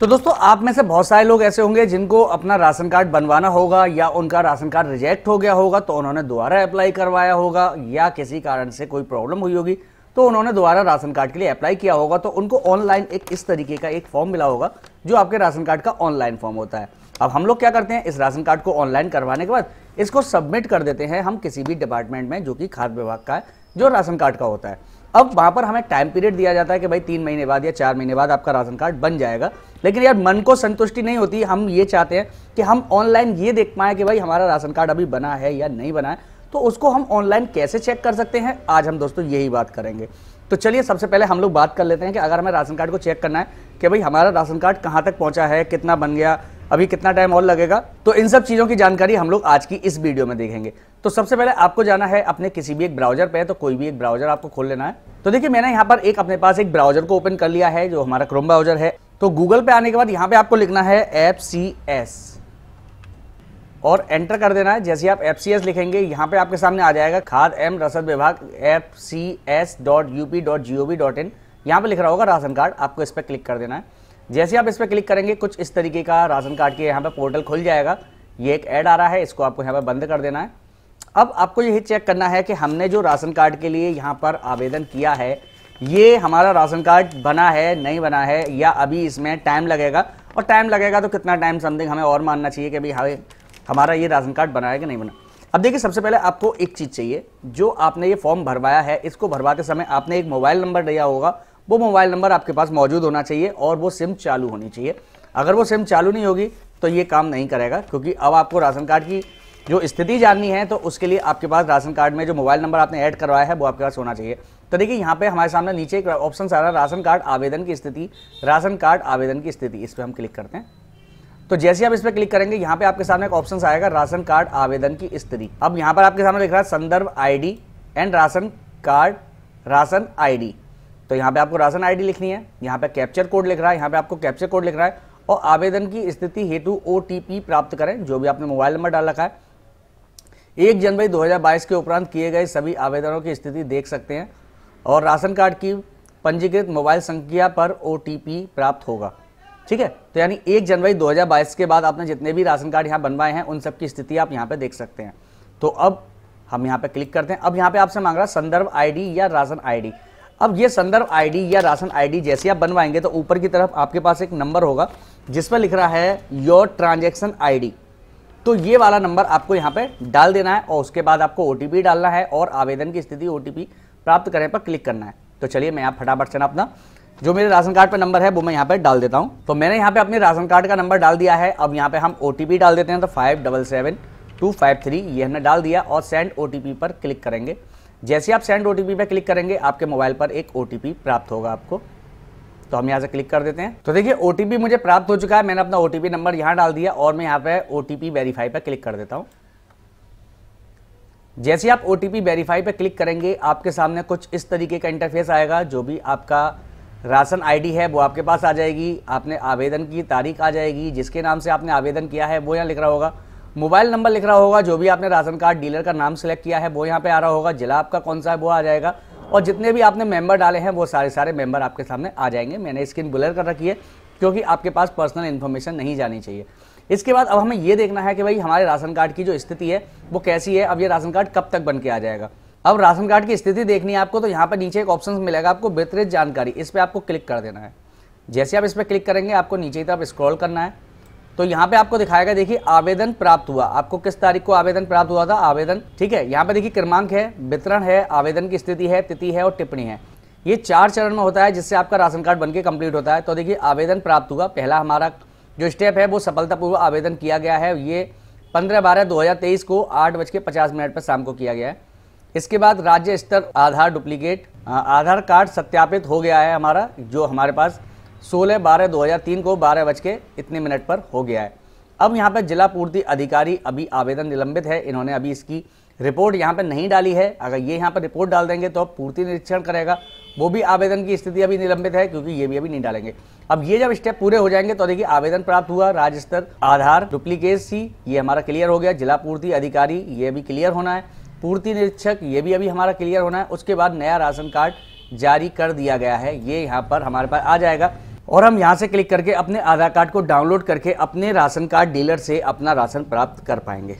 तो दोस्तों आप में से बहुत सारे लोग ऐसे होंगे जिनको अपना राशन कार्ड बनवाना होगा या उनका राशन कार्ड रिजेक्ट हो गया होगा तो उन्होंने दोबारा अप्लाई करवाया होगा या किसी कारण से कोई प्रॉब्लम हुई होगी तो उन्होंने दोबारा राशन कार्ड के लिए अप्लाई किया होगा तो उनको ऑनलाइन एक इस तरीके का एक फॉर्म मिला होगा जो आपके राशन कार्ड का ऑनलाइन फॉर्म होता है अब हम लोग क्या करते हैं इस राशन कार्ड को ऑनलाइन करवाने के बाद इसको सबमिट कर देते हैं हम किसी भी डिपार्टमेंट में जो कि खाद्य विभाग का है जो राशन कार्ड का होता है अब वहाँ पर हमें टाइम पीरियड दिया जाता है कि भाई तीन महीने बाद या चार महीने बाद आपका राशन कार्ड बन जाएगा लेकिन यार मन को संतुष्टि नहीं होती हम ये चाहते हैं कि हम ऑनलाइन ये देख पाएं कि भाई हमारा राशन कार्ड अभी बना है या नहीं बना है तो उसको हम ऑनलाइन कैसे चेक कर सकते हैं आज हम दोस्तों यही बात करेंगे तो चलिए सबसे पहले हम लोग बात कर लेते हैं कि अगर हमें राशन कार्ड को चेक करना है कि भाई हमारा राशन कार्ड कहाँ तक पहुँचा है कितना बन गया अभी कितना टाइम और लगेगा तो इन सब चीज़ों की जानकारी हम लोग आज की इस वीडियो में देखेंगे तो सबसे पहले आपको जाना है अपने किसी भी एक ब्राउजर पे तो कोई भी एक ब्राउजर आपको खोल लेना है तो देखिए मैंने यहाँ पर एक अपने पास एक ब्राउजर को ओपन कर लिया है जो हमारा क्रोम ब्राउजर है तो गूगल पे आने के बाद यहाँ पे आपको लिखना है एफ सी एस और एंटर कर देना है जैसे आप एफ सी एस लिखेंगे यहाँ पे आपके सामने आ जाएगा खाद एम रसद विभाग F C S dot U P dot G O V dot in यहाँ पर लिख रहा होगा राशन कार्ड आपको इस पर क्लिक कर देना है जैसे आप इस पर क्लिक करेंगे कुछ इस तरीके का राशन कार्ड के यहाँ पर पोर्टल खुल जाएगा ये एक ऐड आ रहा है इसको आपको यहाँ पर बंद कर देना है अब आपको यही चेक करना है कि हमने जो राशन कार्ड के लिए यहाँ पर आवेदन किया है ये हमारा राशन कार्ड बना है नहीं बना है या अभी इसमें टाइम लगेगा और टाइम लगेगा तो कितना टाइम समथिंग हमें और मानना चाहिए कि भाई हाँ हमारा ये राशन कार्ड बना है कि नहीं बना अब देखिए सबसे पहले आपको एक चीज़ चाहिए जो आपने ये फॉर्म भरवाया है इसको भरवाते समय आपने एक मोबाइल नंबर दिया होगा वो मोबाइल नंबर आपके पास मौजूद होना चाहिए और वो सिम चालू होनी चाहिए अगर वो सिम चालू नहीं होगी तो ये काम नहीं करेगा क्योंकि अब आपको राशन कार्ड की जो स्थिति जाननी है तो उसके लिए आपके पास राशन कार्ड में जो मोबाइल नंबर आपने ऐड करवाया है वो आपके पास होना चाहिए तो देखिए यहाँ पे हमारे सामने नीचे एक ऑप्शन आ रहा है राशन कार्ड आवेदन की स्थिति राशन कार्ड आवेदन की स्थिति इस पर हम क्लिक करते हैं तो जैसे आप इस पर क्लिक करेंगे यहाँ पे आपके सामने एक ऑप्शन आएगा राशन कार्ड आवेदन की स्थिति अब यहाँ पर आपके सामने लिख रहा है संदर्भ आई एंड राशन कार्ड राशन आई तो यहाँ पे आपको राशन आईडी लिखनी है यहाँ पे कैप्चर कोड लिख रहा है यहाँ पे आपको कैप्चर कोड लिख रहा है और आवेदन की स्थिति हेतु ओ प्राप्त करें जो भी आपने मोबाइल नंबर डाल रखा है एक जनवरी 2022 के उपरांत किए गए सभी आवेदनों की स्थिति देख सकते हैं और राशन कार्ड की पंजीकृत मोबाइल संख्या पर ओ प्राप्त होगा ठीक है तो यानी एक जनवरी 2022 के बाद आपने जितने भी राशन कार्ड यहाँ बनवाए हैं उन सब की स्थिति आप यहाँ पे देख सकते हैं तो अब हम यहाँ पे क्लिक करते हैं अब यहाँ पे आपसे मांग रहा है संदर्भ आईडी या राशन आईडी अब ये संदर्भ आईडी या राशन आईडी जैसे आप बनवाएंगे तो ऊपर की तरफ आपके पास एक नंबर होगा जिस पर लिख रहा है योर ट्रांजेक्शन आईडी तो ये वाला नंबर आपको यहाँ पे डाल देना है और उसके बाद आपको ओ डालना है और आवेदन की स्थिति ओ प्राप्त करने पर क्लिक करना है तो चलिए मैं यहाँ फटाफट से अपना जो मेरे राशन कार्ड पर नंबर है वो मैं यहाँ पे डाल देता हूँ तो मैंने यहाँ पे अपने राशन कार्ड का नंबर डाल दिया है अब यहाँ पे हम ओ डाल देते हैं तो five double seven two five three ये हमने डाल दिया और सेंड ओ पर क्लिक करेंगे जैसे आप सेंड ओ टी पे क्लिक करेंगे आपके मोबाइल पर एक ओ प्राप्त होगा आपको तो हम यहाँ से क्लिक कर देते हैं तो देखिए ओ मुझे प्राप्त हो चुका है मैंने अपना ओ नंबर यहाँ डाल दिया और मैं यहाँ पे ओ वेरीफाई पर क्लिक कर देता हूँ जैसे आप ओ वेरीफाई पर क्लिक करेंगे आपके सामने कुछ इस तरीके का इंटरफेस आएगा जो भी आपका राशन आईडी है वो आपके पास आ जाएगी आपने आवेदन की तारीख आ जाएगी जिसके नाम से आपने आवेदन किया है वो यहाँ लिख रहा होगा मोबाइल नंबर लिख रहा होगा जो भी आपने राशन कार्ड डीलर का नाम सेलेक्ट किया है वो यहाँ पे आ रहा होगा जिला आपका कौन सा है वो आ जाएगा और जितने भी आपने मेंबर डाले हैं वो सारे सारे मेंबर आपके सामने आ जाएंगे मैंने स्क्रीन बुलर कर रखी है क्योंकि आपके पास पर्सनल इन्फॉर्मेशन नहीं जानी चाहिए इसके बाद अब हमें ये देखना है कि भाई हमारे राशन कार्ड की जो स्थिति है वो कैसी है अब ये राशन कार्ड कब तक बन के आ जाएगा अब राशन कार्ड की स्थिति देखनी है आपको तो यहाँ पर नीचे एक ऑप्शन मिलेगा आपको वितरित जानकारी इस पर आपको क्लिक कर देना है जैसे आप इस पर क्लिक करेंगे आपको नीचे की तरफ स्क्रॉल करना है तो यहाँ पे आपको दिखाएगा देखिए आवेदन प्राप्त हुआ आपको किस तारीख को आवेदन प्राप्त हुआ था आवेदन ठीक है यहाँ पे देखिए क्रमांक है वितरण है आवेदन की स्थिति है तिथि है और टिप्पणी है ये चार चरण में होता है जिससे आपका राशन कार्ड बनके कंप्लीट होता है तो देखिए आवेदन प्राप्त हुआ पहला हमारा जो स्टेप है वो सफलतापूर्वक आवेदन किया गया है ये पंद्रह बारह दो हज़ार तेईस को आठ बज के पचास मिनट पर शाम को किया गया है इसके बाद राज्य स्तर आधार डुप्लीकेट आधार कार्ड सत्यापित हो गया है हमारा जो हमारे पास सोलह बारह दो हज़ार तीन को बारह बज के इतने मिनट पर हो गया है अब यहाँ पर जिला पूर्ति अधिकारी अभी आवेदन निलंबित है इन्होंने अभी इसकी रिपोर्ट यहाँ पर नहीं डाली है अगर ये यहाँ पर रिपोर्ट डाल देंगे तो अब पूर्ति निरीक्षण करेगा वो भी आवेदन की स्थिति अभी निलंबित है क्योंकि ये भी अभी नहीं डालेंगे अब ये जब स्टेप पूरे हो जाएंगे तो देखिए आवेदन प्राप्त हुआ राज्य स्तर आधार डुप्लीकेट सी ये हमारा क्लियर हो गया जिला पूर्ति अधिकारी ये भी क्लियर होना है पूर्ति निरीक्षक ये भी अभी हमारा क्लियर होना है उसके बाद नया राशन कार्ड जारी कर दिया गया है ये यहाँ पर हमारे पास आ जाएगा और हम यहाँ से क्लिक करके अपने आधार कार्ड को डाउनलोड करके अपने राशन कार्ड डीलर से अपना राशन प्राप्त कर पाएंगे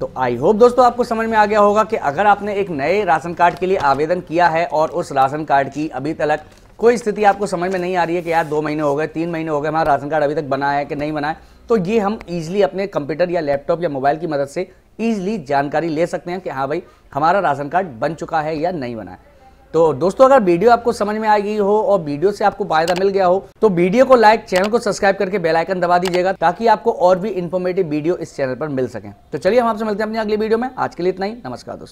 तो आई होप दोस्तों आपको समझ में आ गया होगा कि अगर आपने एक नए राशन कार्ड के लिए आवेदन किया है और उस राशन कार्ड की अभी तक कोई स्थिति आपको समझ में नहीं आ रही है कि यार दो महीने हो गए तीन महीने हो गए हमारा राशन कार्ड अभी तक बना है कि नहीं बना है तो ये हम ईजिली अपने कंप्यूटर या लैपटॉप या मोबाइल की मदद से ईजिली जानकारी ले सकते हैं कि हाँ भाई हमारा राशन कार्ड बन चुका है या नहीं बना है तो दोस्तों अगर वीडियो आपको समझ में आ गई हो और वीडियो से आपको फायदा मिल गया हो तो वीडियो को लाइक चैनल को सब्सक्राइब करके बेल आइकन दबा दीजिएगा ताकि आपको और भी इन्फॉर्मेटिव वीडियो इस चैनल पर मिल सके तो चलिए हम आपसे मिलते हैं अपनी अगली वीडियो में आज के लिए इतना ही नमस्कार दोस्तों